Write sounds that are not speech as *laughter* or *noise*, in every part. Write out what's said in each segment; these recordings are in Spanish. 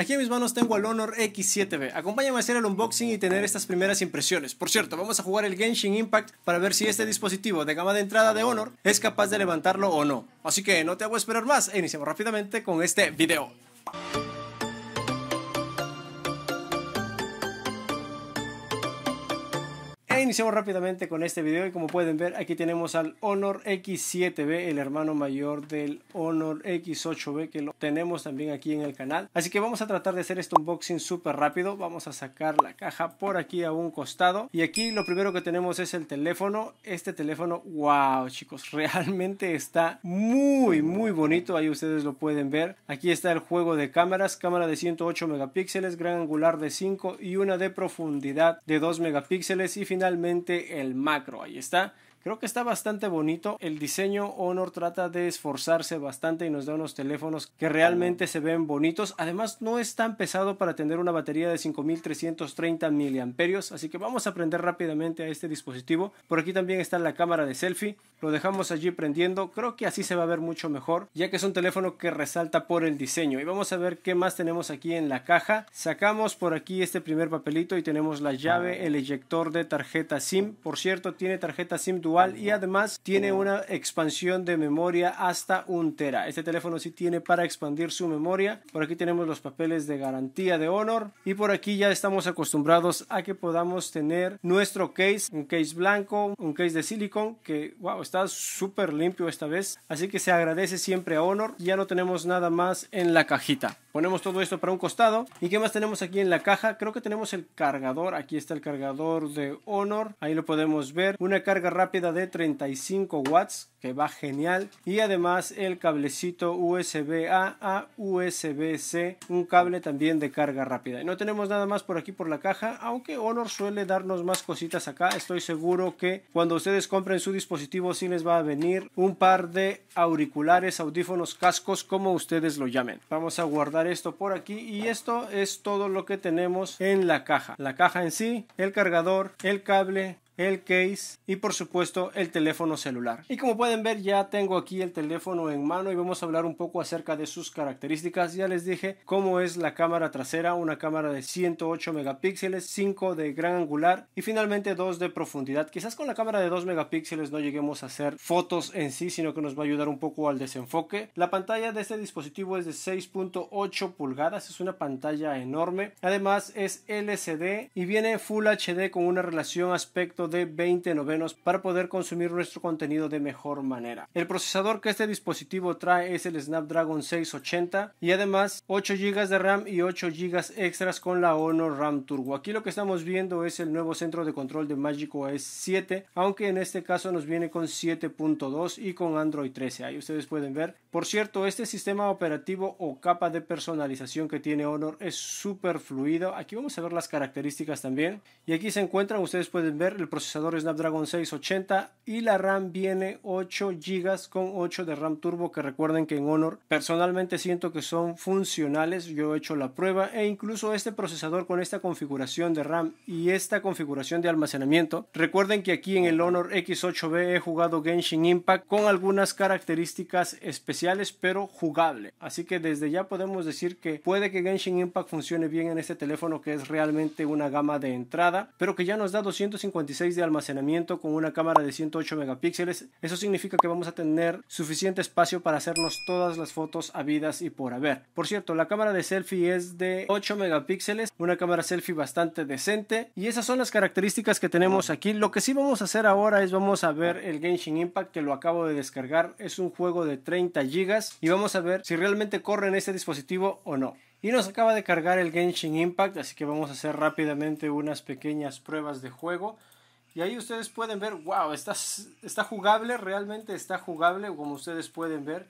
Aquí en mis manos tengo el Honor X7B. Acompáñame a hacer el unboxing y tener estas primeras impresiones. Por cierto, vamos a jugar el Genshin Impact para ver si este dispositivo de gama de entrada de Honor es capaz de levantarlo o no. Así que no te hago esperar más e iniciamos rápidamente con este video. iniciamos rápidamente con este video y como pueden ver aquí tenemos al Honor X7B, el hermano mayor del Honor X8B que lo tenemos también aquí en el canal. Así que vamos a tratar de hacer este unboxing súper rápido. Vamos a sacar la caja por aquí a un costado y aquí lo primero que tenemos es el teléfono. Este teléfono, wow chicos, *laughs* realmente está muy muy bonito. Ahí ustedes lo pueden ver. Aquí está el juego de cámaras, cámara de 108 megapíxeles, gran angular de 5 y una de profundidad de 2 megapíxeles y finalmente el macro. Ahí está. Creo que está bastante bonito. El diseño Honor trata de esforzarse bastante y nos da unos teléfonos que realmente se ven bonitos. Además, no es tan pesado para tener una batería de 5330 miliamperios, así que vamos a prender rápidamente a este dispositivo. Por aquí también está la cámara de selfie. Lo dejamos allí prendiendo. Creo que así se va a ver mucho mejor, ya que es un teléfono que resalta por el diseño. Y vamos a ver qué más tenemos aquí en la caja. Sacamos por aquí este primer papelito y tenemos la llave, el eyector de tarjeta SIM. Por cierto, tiene tarjeta SIM dual y además tiene una expansión de memoria hasta un tera. Este teléfono sí tiene para expandir su memoria. Por aquí tenemos los papeles de garantía de Honor y por aquí ya estamos acostumbrados a que podamos tener nuestro case, un case blanco, un case de silicon que wow, está súper limpio esta vez. Así que se agradece siempre a Honor. Ya no tenemos nada más en la cajita. Ponemos todo esto para un costado. ¿Y qué más tenemos aquí en la caja? Creo que tenemos el cargador. Aquí está el cargador de Honor. Ahí lo podemos ver. Una carga rápida de 35 watts que va genial y además el cablecito USB A a USB C, un cable también de carga rápida. Y no tenemos nada más por aquí por la caja, aunque Honor suele darnos más cositas acá. Estoy seguro que cuando ustedes compren su dispositivo si les va a venir un par de auriculares, audífonos, cascos, como ustedes lo llamen. Vamos a guardar esto por aquí y esto es todo lo que tenemos en la caja. La caja en sí, el cargador, el cable, el case y por supuesto el teléfono celular. Y como pueden ver ya tengo aquí el teléfono en mano y vamos a hablar un poco acerca de sus características. Ya les dije cómo es la cámara trasera, una cámara de 108 megapíxeles, 5 de gran angular y finalmente 2 de profundidad. Quizás con la cámara de 2 megapíxeles no lleguemos a hacer fotos en sí, sino que nos va a ayudar un poco al desenfoque. La pantalla de este dispositivo es de 6.8 pulgadas, es una pantalla enorme. Además es LCD y viene Full HD con una relación aspecto de 20 novenos para poder consumir nuestro contenido de mejor manera. El procesador que este dispositivo trae es el Snapdragon 680 y además 8 GB de RAM y 8 GB extras con la Honor RAM Turbo. Aquí lo que estamos viendo es el nuevo centro de control de Magic OS 7, aunque en este caso nos viene con 7.2 y con Android 13. Ahí ustedes pueden ver. Por cierto, este sistema operativo o capa de personalización que tiene Honor es súper fluido. Aquí vamos a ver las características también. Y aquí se encuentran, ustedes pueden ver el procesador procesador Snapdragon 680 y la RAM viene 8 GB con 8 de RAM turbo que recuerden que en Honor personalmente siento que son funcionales, yo he hecho la prueba e incluso este procesador con esta configuración de RAM y esta configuración de almacenamiento, recuerden que aquí en el Honor X8B he jugado Genshin Impact con algunas características especiales pero jugable, así que desde ya podemos decir que puede que Genshin Impact funcione bien en este teléfono que es realmente una gama de entrada, pero que ya nos da 256 de almacenamiento con una cámara de 108 megapíxeles. Eso significa que vamos a tener suficiente espacio para hacernos todas las fotos habidas y por haber. Por cierto, la cámara de selfie es de 8 megapíxeles, una cámara selfie bastante decente. Y esas son las características que tenemos aquí. Lo que sí vamos a hacer ahora es vamos a ver el Genshin Impact que lo acabo de descargar. Es un juego de 30 gigas y vamos a ver si realmente corre en este dispositivo o no. Y nos acaba de cargar el Genshin Impact, así que vamos a hacer rápidamente unas pequeñas pruebas de juego. Y ahí ustedes pueden ver, wow, está, está jugable, realmente está jugable, como ustedes pueden ver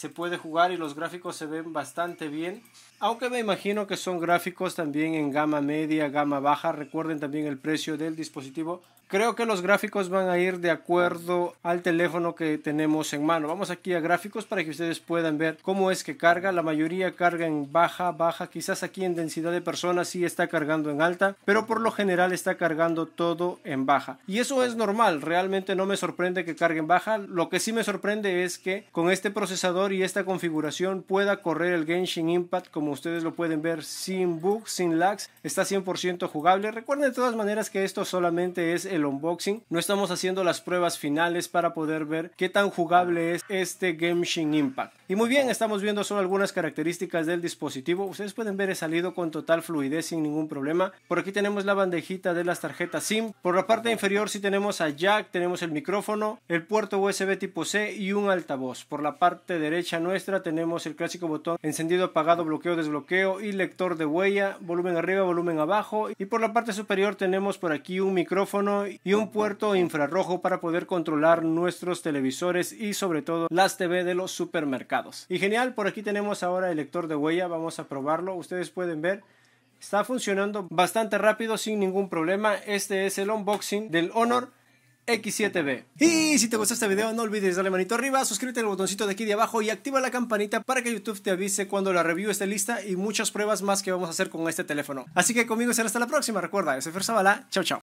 se puede jugar y los gráficos se ven bastante bien. Aunque me imagino que son gráficos también en gama media, gama baja. Recuerden también el precio del dispositivo. Creo que los gráficos van a ir de acuerdo al teléfono que tenemos en mano. Vamos aquí a gráficos para que ustedes puedan ver cómo es que carga. La mayoría carga en baja, baja. Quizás aquí en densidad de personas sí está cargando en alta, pero por lo general está cargando todo en baja. Y eso es normal. Realmente no me sorprende que cargue en baja. Lo que sí me sorprende es que con este procesador y esta configuración pueda correr el Genshin Impact como ustedes lo pueden ver sin bugs, sin lags, está 100% jugable. Recuerden de todas maneras que esto solamente es el unboxing, no estamos haciendo las pruebas finales para poder ver qué tan jugable es este Genshin Impact. Y muy bien, estamos viendo solo algunas características del dispositivo, ustedes pueden ver he salido con total fluidez sin ningún problema. Por aquí tenemos la bandejita de las tarjetas SIM, por la parte inferior si tenemos a jack, tenemos el micrófono, el puerto USB tipo C y un altavoz. Por la parte de derecha nuestra tenemos el clásico botón encendido, apagado, bloqueo, desbloqueo y lector de huella, volumen arriba, volumen abajo y por la parte superior tenemos por aquí un micrófono y un puerto infrarrojo para poder controlar nuestros televisores y sobre todo las TV de los supermercados. Y genial, por aquí tenemos ahora el lector de huella, vamos a probarlo, ustedes pueden ver Está funcionando bastante rápido sin ningún problema. Este es el unboxing del Honor X7B. Y si te gustó este video no olvides darle manito arriba, suscríbete al botoncito de aquí de abajo y activa la campanita para que YouTube te avise cuando la review esté lista y muchas pruebas más que vamos a hacer con este teléfono. Así que conmigo será hasta la próxima, recuerda, yo soy Fer Zavala, chao chao.